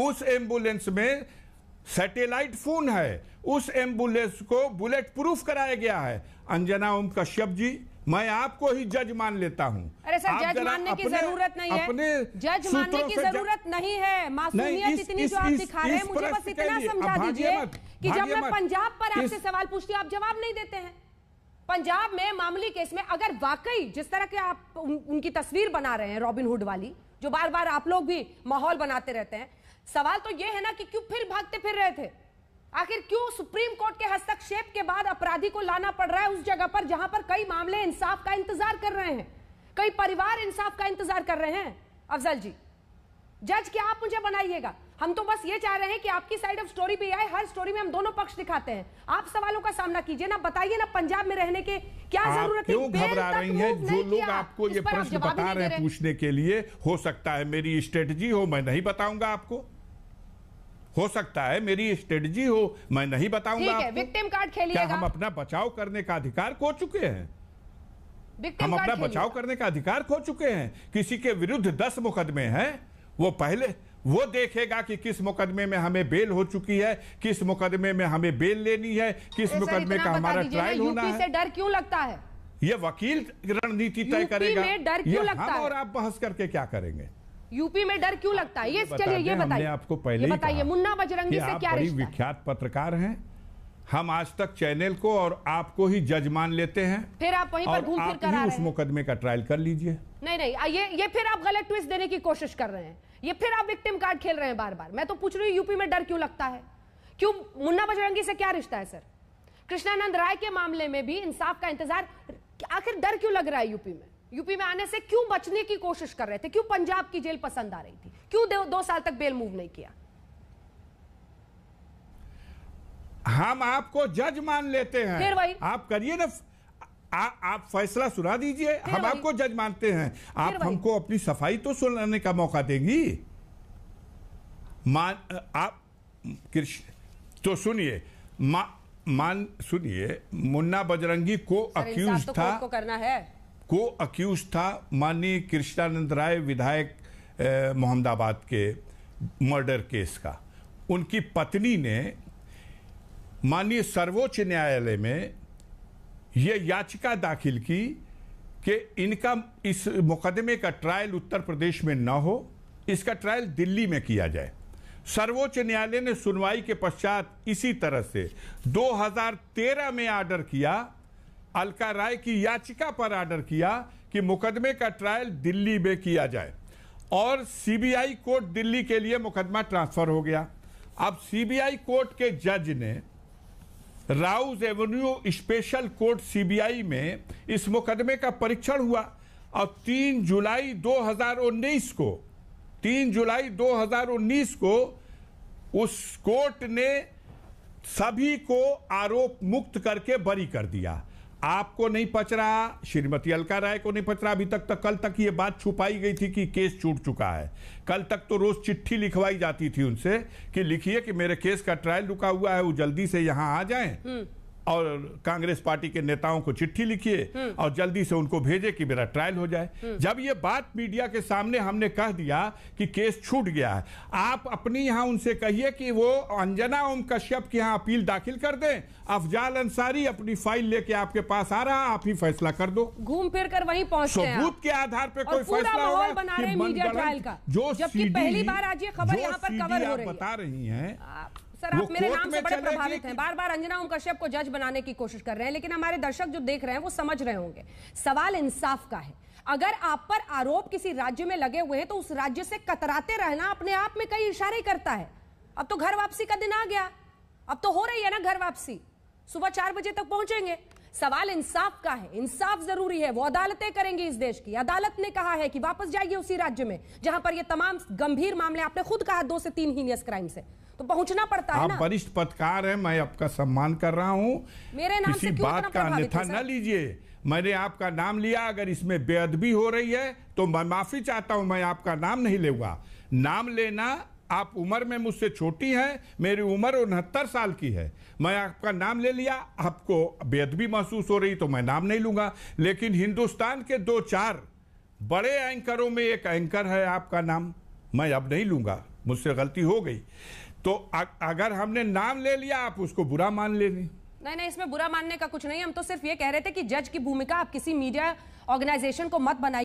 उस एम्बुलेंस में satellite phone है उस एम्बुलेंस को बुलेट प्रूफ कराया गया है अंजना ओम कश्यप जी मैं आपको ही जज मान लेता हूं अरे सर जज मानने की जरूरत नहीं है अपने जज मानने की जरूरत नहीं है मासूमियत इतनी जो आप दिखा रहे हैं मुझे बस इतना समझा दीजिए कि जब मैं पंजाब पर आपसे सवाल पूछती हूँ आप जवाब नहीं देते हैं पंजाब में मामूली केस में अगर वाकई जिस तरह के आप उनकी तस्वीर बना रहे हैं रॉबिनहुड वाली जो बार बार आप लोग भी माहौल बनाते रहते हैं सवाल तो यह है ना कि क्यों फिर भागते फिर रहे थे आखिर क्यों सुप्रीम कोर्ट के हस्तक्षेप के बाद अपराधी को लाना पड़ रहा है उस जगह पर जहां पर कई मामले इंसाफ का इंतजार कर रहे हैं कई परिवार इंसाफ का इंतजार कर रहे हैं अफजल जी जज क्या आप मुझे बनाइएगा हम तो बस ये चाह रहे हैं कि आपकी साइड ऑफ स्टोरी भी आए हर स्टोरी में हम दोनों पक्ष दिखाते हैं आप सवालों का सामना कीजिए ना बताइए ना पंजाब में रहने के क्या जरूरत है घबरा रही है जो लोग आपको ये प्रश्न बता रहे हैं पूछने के लिए हो सकता है मेरी स्ट्रेटजी हो मैं नहीं बताऊंगा आपको हो सकता है मेरी स्ट्रेटजी हो मैं नहीं बताऊंगा विक्टिम कार्ड खेलिएगा हम अपना बचाव करने का अधिकार खो चुके हैं हम अपना बचाव करने का अधिकार खो चुके हैं किसी के विरुद्ध दस मुकदमे हैं वो पहले वो देखेगा कि किस मुकदमे में हमें बेल हो चुकी है किस मुकदमे में हमें बेल लेनी है किस मुकदमे का हमारा ट्रायल होना है डर क्यों लगता है ये वकील रणनीति तय करेगा डर क्यों लगता है और आप बहस करके क्या करेंगे यूपी में डर क्यों लगता है ये चलिए ये बताइए आपको पहले बताइए मुन्ना बजरंगी से क्या विख्यात पत्रकार हैं हम आज तक चैनल को और आपको ही जज मान लेते हैं फिर आप वहीं पर घूम फिर आ रहे हैं उस मुकदमे का ट्रायल कर लीजिए नहीं नहीं ये ये फिर आप गलत ट्विस्ट देने की कोशिश कर रहे हैं ये फिर आप विक्टिम कार्ड खेल रहे हैं बार बार मैं तो पूछ रही हूँ यूपी में डर क्यों लगता है क्यों मुन्ना बजरंगी से क्या रिश्ता है सर कृष्णानंद राय के मामले में भी इंसाफ का इंतजार आखिर डर क्यों लग रहा है यूपी में यूपी में आने से क्यों बचने की कोशिश कर रहे थे क्यों पंजाब की जेल पसंद आ रही थी क्यों दो साल तक बेल मूव नहीं किया हम आपको जज मान लेते हैं फिर वही आप करिए ना आ, आप फैसला सुना दीजिए हम आपको जज मानते हैं आप हमको अपनी सफाई तो सुनाने का मौका देंगी मान आप कृष्ण तो सुनिए मा, मान सुनिए मुन्ना बजरंगी को अक्यूज तो था को करना है को अक्यूज था माननीय कृष्णानंद राय विधायक मोहम्मदाबाद के मर्डर केस का उनकी पत्नी ने माननीय सर्वोच्च न्यायालय में ये याचिका दाखिल की कि इनका इस मुकदमे का ट्रायल उत्तर प्रदेश में ना हो इसका ट्रायल दिल्ली में किया जाए सर्वोच्च न्यायालय ने सुनवाई के पश्चात इसी तरह से 2013 में आर्डर किया अलका राय की याचिका पर आर्डर किया कि मुकदमे का ट्रायल दिल्ली में किया जाए और सीबीआई कोर्ट दिल्ली के लिए मुकदमा ट्रांसफर हो गया अब सीबीआई कोर्ट के जज ने Rouse avenue special court CBI में इस मुकदमे का परीक्षण हुआ और 3 जुलाई 2019 को 3 जुलाई 2019 को उस कोर्ट ने सभी को आरोप मुक्त करके बरी कर दिया आपको नहीं पच रहा श्रीमती अलका राय को नहीं पच रहा अभी तक तो कल तक ये बात छुपाई गई थी कि केस छूट चुका है कल तक तो रोज चिट्ठी लिखवाई जाती थी उनसे कि लिखिए कि मेरे केस का ट्रायल रुका हुआ है वो जल्दी से यहाँ आ जाए हम्म। और कांग्रेस पार्टी के नेताओं को चिट्ठी लिखिए हम्म। और जल्दी से उनको भेजे कि मेरा ट्रायल हो जाए हम्म। जब ये बात मीडिया के सामने हमने कह दिया कि केस छूट गया है आप अपनी यहाँ उनसे कहिए कि वो अंजना ओम कश्यप की यहाँ अपील दाखिल कर दें अफजाल अंसारी अपनी फाइल लेके आपके पास आ रहा आप ही फैसला कर दो घूम फिर कर वही पहुंच सबूत के आधार पर कोई फैसला होगा मीडिया ट्रायल का जो पहली बार आज ये खबर यहाँ पर बता रही है सर आप मेरे नाम से बड़े प्रभावित हैं बार बार अंजना ओम कश्यप को जज बनाने की कोशिश कर रहे हैं लेकिन हमारे दर्शक जो देख रहे हैं वो समझ रहे होंगे सवाल इंसाफ का है अगर आप पर आरोप किसी राज्य में लगे हुए हैं तो उस राज्य से कतराते रहना अपने आप में कई इशारे करता है अब तो घर वापसी का दिन आ गया अब तो हो रही है ना घर वापसी सुबह चार बजे तक पहुंचेंगे सवाल इंसाफ का है इंसाफ जरूरी है वो अदालतें करेंगी इस देश की अदालत ने कहा है कि वापस जाइए उसी राज्य में जहां पर ये तमाम गंभीर मामले आपने खुद कहा दो से तीन हीनियस क्राइम से तो पहुंचना पड़ता है आप वरिष्ठ पत्रकार हैं मैं आपका सम्मान कर रहा हूं मेरे नाम किसी से क्यों बात का अन्यथा न लीजिए मैंने आपका नाम लिया अगर इसमें बेअदबी हो रही है तो मैं माफी चाहता हूं मैं आपका नाम नहीं लेगा नाम लेना आप उम्र में मुझसे छोटी हैं मेरी उम्र उनहत्तर साल की है मैं आपका नाम ले लिया आपको बेअदबी महसूस हो रही तो मैं नाम नहीं लूंगा लेकिन हिंदुस्तान के दो चार बड़े एंकरों में एक एंकर है आपका नाम मैं अब नहीं लूंगा मुझसे गलती हो गई तो अ, अगर हमने नाम ले लिया आप उसको बुरा मान ले नहीं नहीं इसमें बुरा मानने का कुछ नहीं हम तो सिर्फ ये कह रहे थे कि जज की भूमिका आप किसी मीडिया ऑर्गेनाइजेशन को मत बनाइए